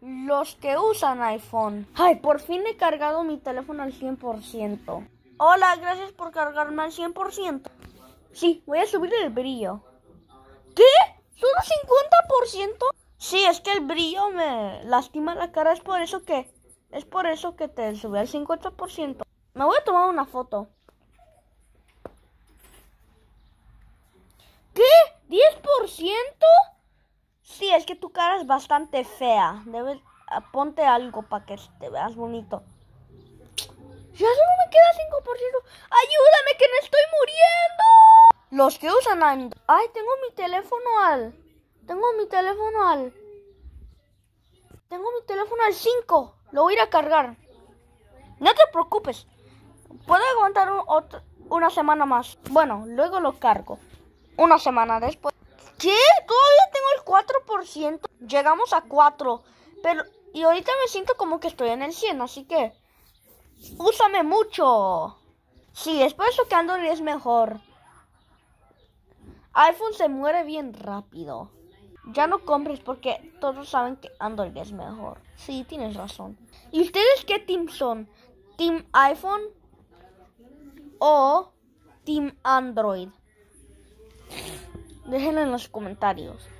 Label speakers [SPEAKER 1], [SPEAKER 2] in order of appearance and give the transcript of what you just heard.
[SPEAKER 1] los que usan iPhone. Ay, por fin he cargado mi teléfono al 100%. Hola, gracias por cargarme al 100%. Sí, voy a subir el brillo. ¿Qué? ¿Solo 50%? Sí, es que el brillo me lastima la cara, es por eso que es por eso que te subí al 50%. Me voy a tomar una foto. ¿Qué? ¿10%? tu cara es bastante fea. Debes ah, ponte algo para que te veas bonito.
[SPEAKER 2] Ya solo me queda 5%. ¡Ayúdame que no estoy muriendo!
[SPEAKER 1] Los que usan Ay, tengo mi teléfono al. Tengo mi teléfono al. Tengo mi teléfono al 5. Lo voy a ir a cargar. No te preocupes. Puedo aguantar una semana más. Bueno, luego lo cargo. Una semana después. ¿Qué? ¿Todavía 100%, llegamos a 4. Pero, y ahorita me siento como que estoy en el 100, así que úsame mucho. Sí, es por eso que Android es mejor. iPhone se muere bien rápido. Ya no compres porque todos saben que Android es mejor. Sí, tienes razón. ¿Y ustedes qué team son? ¿Team iPhone o Team Android? Déjenlo en los comentarios.